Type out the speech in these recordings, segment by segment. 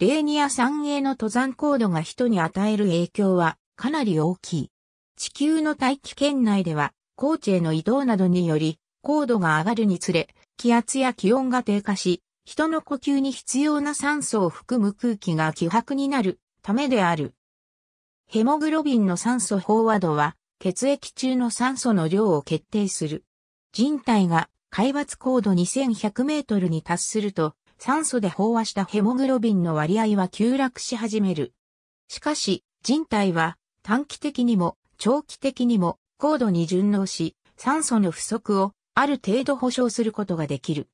レーニア山営の登山高度が人に与える影響はかなり大きい。地球の大気圏内では、高地への移動などにより、高度が上がるにつれ、気圧や気温が低下し、人の呼吸に必要な酸素を含む空気が希薄になるためである。ヘモグロビンの酸素飽和度は、血液中の酸素の量を決定する。人体が海抜高度2100メートルに達すると、酸素で飽和したヘモグロビンの割合は急落し始める。しかし、人体は短期的にも長期的にも高度に順応し、酸素の不足をある程度保証することができる。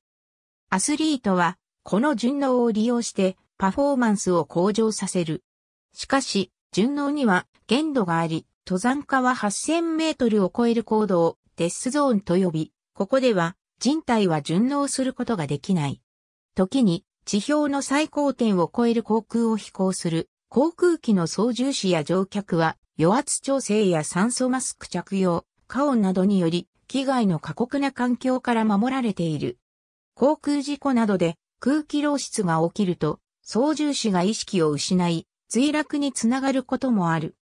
アスリートは、この順応を利用してパフォーマンスを向上させる。しかし、順応には限度があり、登山家は8000メートルを超える高度をデスゾーンと呼び、ここでは人体は順応することができない。時に地表の最高点を超える航空を飛行する航空機の操縦士や乗客は与圧調整や酸素マスク着用、加温などにより機外の過酷な環境から守られている。航空事故などで空気漏出が起きると操縦士が意識を失い墜落につながることもある。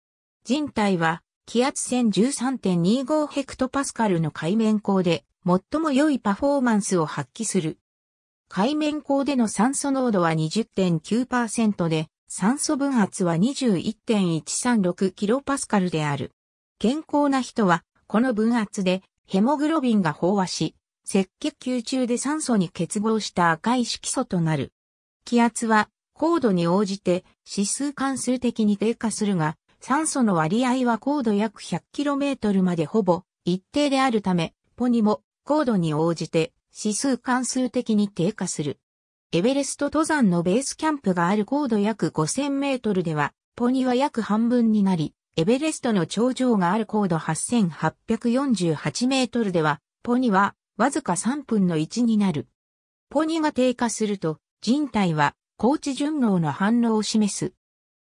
人体は気圧線1 3 2 5ヘクトパスカルの海面高で最も良いパフォーマンスを発揮する。海面光での酸素濃度は20.9%で、酸素分圧は 21.136kPa である。健康な人は、この分圧で、ヘモグロビンが飽和し、赤血球中で酸素に結合した赤い色素となる。気圧は、高度に応じて指数関数的に低下するが、酸素の割合は高度約 100km までほぼ一定であるため、ポニも高度に応じて指数関数的に低下する。エベレスト登山のベースキャンプがある高度約5000メートルでは、ポニは約半分になり、エベレストの頂上がある高度8848メートルでは、ポニはわずか3分の1になる。ポニが低下すると、人体は高地順応の反応を示す。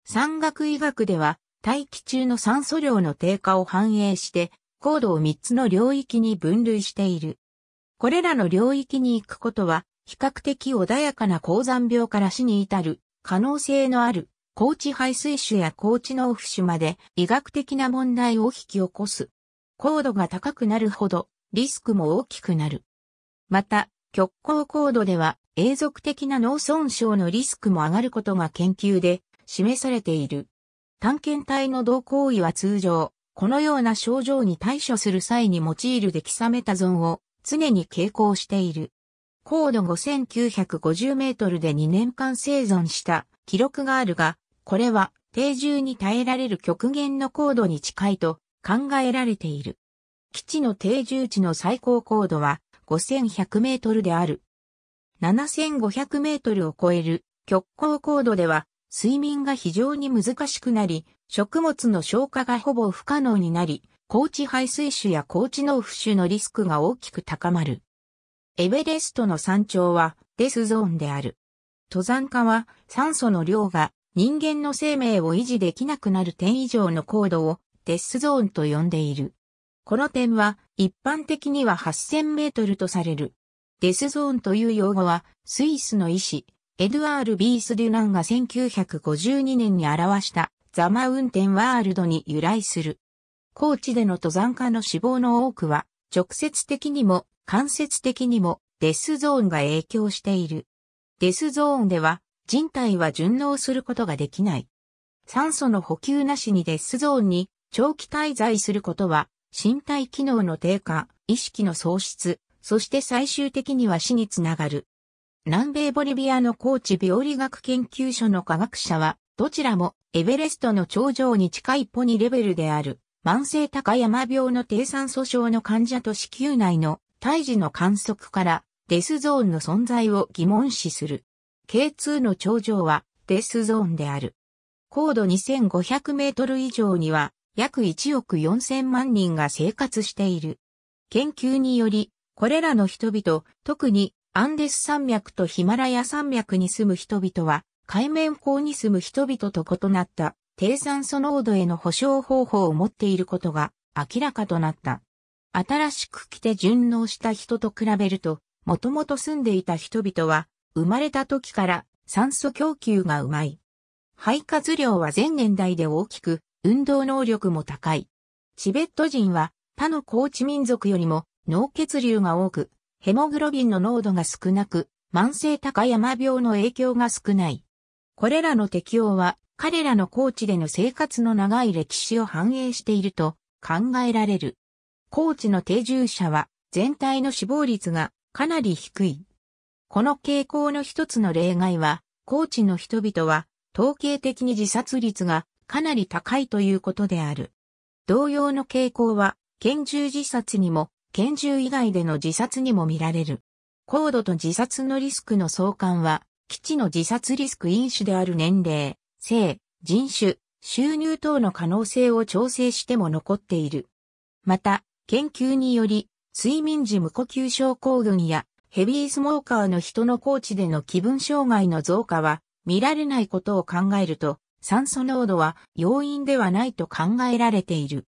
山岳医学では、大気中の酸素量の低下を反映して、高度を3つの領域に分類している。これらの領域に行くことは、比較的穏やかな高山病から死に至る可能性のある高地排水種や高地農腐種まで医学的な問題を引き起こす。高度が高くなるほどリスクも大きくなる。また、極高高度では永続的な脳損傷のリスクも上がることが研究で示されている。探検隊の同行為は通常、このような症状に対処する際に用いるデキサメタゾンを常に傾向している。高度5950メートルで2年間生存した記録があるが、これは定住に耐えられる極限の高度に近いと考えられている。基地の定住地の最高高度は5100メートルである。7500メートルを超える極高高度では睡眠が非常に難しくなり、食物の消化がほぼ不可能になり、高地排水種や高地農腐種のリスクが大きく高まる。エベレストの山頂はデスゾーンである。登山家は酸素の量が人間の生命を維持できなくなる点以上の高度をデスゾーンと呼んでいる。この点は一般的には8000メートルとされる。デスゾーンという用語はスイスの医師、エドワール・ビース・デュナンが1952年に表したザ・マウンテン・ワールドに由来する。高地での登山家の死亡の多くは、直接的にも間接的にもデスゾーンが影響している。デスゾーンでは人体は順応することができない。酸素の補給なしにデスゾーンに長期滞在することは身体機能の低下、意識の喪失、そして最終的には死につながる。南米ボリビアの高地病理学研究所の科学者は、どちらもエベレストの頂上に近いポニレベルである慢性高山病の低酸素症の患者と子宮内の胎児の観測からデスゾーンの存在を疑問視する。K2 の頂上はデスゾーンである。高度2500メートル以上には約1億4000万人が生活している。研究により、これらの人々、特にアンデス山脈とヒマラヤ山脈に住む人々は、海面港に住む人々と異なった低酸素濃度への保証方法を持っていることが明らかとなった。新しく来て順応した人と比べると、もともと住んでいた人々は、生まれた時から酸素供給がうまい。肺活量は前年代で大きく、運動能力も高い。チベット人は他の高知民族よりも脳血流が多く、ヘモグロビンの濃度が少なく、慢性高山病の影響が少ない。これらの適応は彼らの高地での生活の長い歴史を反映していると考えられる。高地の定住者は全体の死亡率がかなり低い。この傾向の一つの例外は、高地の人々は統計的に自殺率がかなり高いということである。同様の傾向は、拳銃自殺にも、拳銃以外での自殺にも見られる。高度と自殺のリスクの相関は、基地の自殺リスク因子である年齢、性、人種、収入等の可能性を調整しても残っている。また、研究により、睡眠時無呼吸症候群やヘビースモーカーの人の高知での気分障害の増加は見られないことを考えると、酸素濃度は要因ではないと考えられている。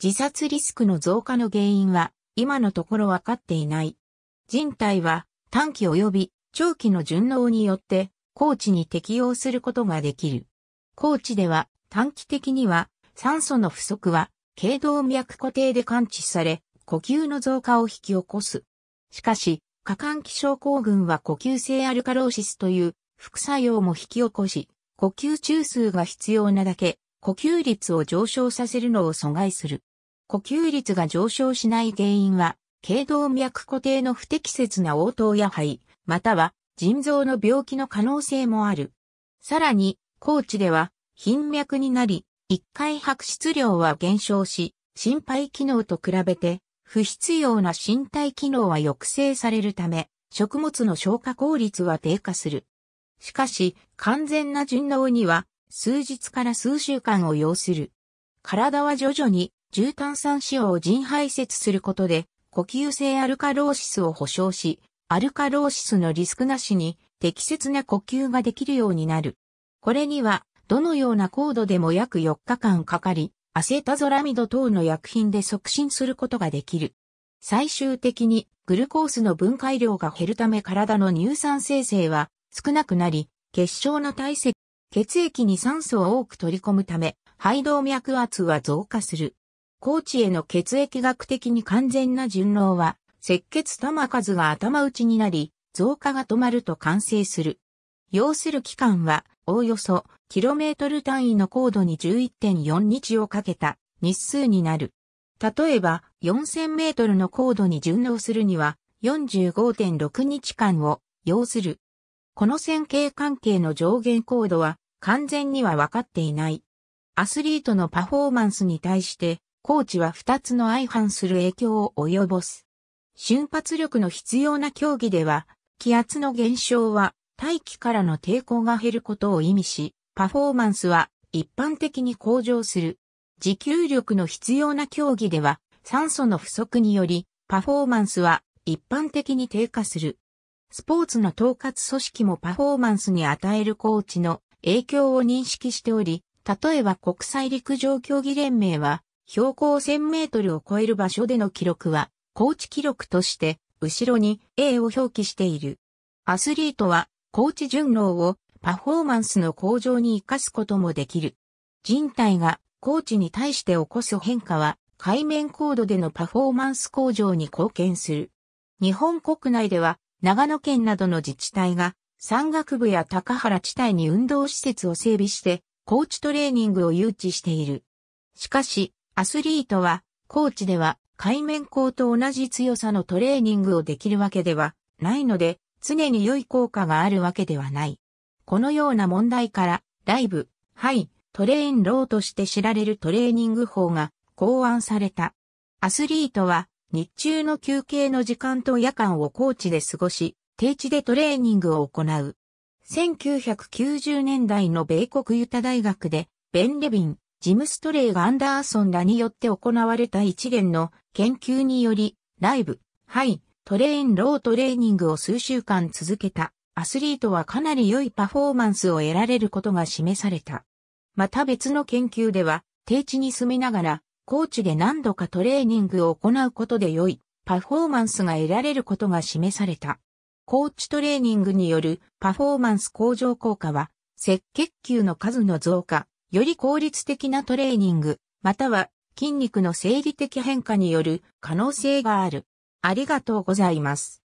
自殺リスクの増加の原因は今のところ分かっていない。人体は短期及び長期の順応によって高地に適応することができる。高知では短期的には酸素の不足は頸動脈固定で感知され呼吸の増加を引き起こす。しかし、過換気症候群は呼吸性アルカローシスという副作用も引き起こし、呼吸中枢が必要なだけ、呼吸率を上昇させるのを阻害する。呼吸率が上昇しない原因は、頸動脈固定の不適切な応答や肺、または腎臓の病気の可能性もある。さらに、高知では貧脈になり、一回白質量は減少し、心肺機能と比べて不必要な身体機能は抑制されるため、食物の消化効率は低下する。しかし、完全な順応には数日から数週間を要する。体は徐々に重炭酸使用を人排泄することで、呼吸性アルカローシスを保障し、アルカローシスのリスクなしに適切な呼吸ができるようになる。これには、どのような高度でも約4日間かかり、アセタゾラミド等の薬品で促進することができる。最終的に、グルコースの分解量が減るため体の乳酸生成は少なくなり、結晶の体積、血液に酸素を多く取り込むため、肺動脈圧は増加する。高知への血液学的に完全な順応は、赤血玉数が頭打ちになり、増加が止まると完成する。要する期間はおおよそ、キロメートル単位の高度に11.4日をかけた日数になる。例えば、4000メートルの高度に順応するには、45.6日間を要する。この線形関係の上限高度は完全には分かっていない。アスリートのパフォーマンスに対して、コーチは2つの相反する影響を及ぼす。瞬発力の必要な競技では、気圧の減少は大気からの抵抗が減ることを意味し、パフォーマンスは一般的に向上する。持久力の必要な競技では、酸素の不足により、パフォーマンスは一般的に低下する。スポーツの統括組織もパフォーマンスに与えるコーチの影響を認識しており、例えば国際陸上競技連盟は、標高1000メートルを超える場所での記録は、コーチ記録として、後ろに A を表記している。アスリートは高知順応をパフォーマンスの向上に活かすこともできる。人体が高知に対して起こす変化は海面高度でのパフォーマンス向上に貢献する。日本国内では長野県などの自治体が山岳部や高原地帯に運動施設を整備して高知トレーニングを誘致している。しかしアスリートは高知では海面高と同じ強さのトレーニングをできるわけではないので常に良い効果があるわけではない。このような問題から、ライブ、ハイ、トレインローとして知られるトレーニング法が考案された。アスリートは、日中の休憩の時間と夜間を高地で過ごし、低地でトレーニングを行う。1990年代の米国ユタ大学で、ベン・レビン、ジム・ストレイガアンダーソンらによって行われた一連の研究により、ライブ、ハイ、トレインロートレーニングを数週間続けたアスリートはかなり良いパフォーマンスを得られることが示された。また別の研究では、低地に住みながら、高地で何度かトレーニングを行うことで良いパフォーマンスが得られることが示された。高地トレーニングによるパフォーマンス向上効果は、赤血球の数の増加、より効率的なトレーニング、または筋肉の生理的変化による可能性がある。ありがとうございます。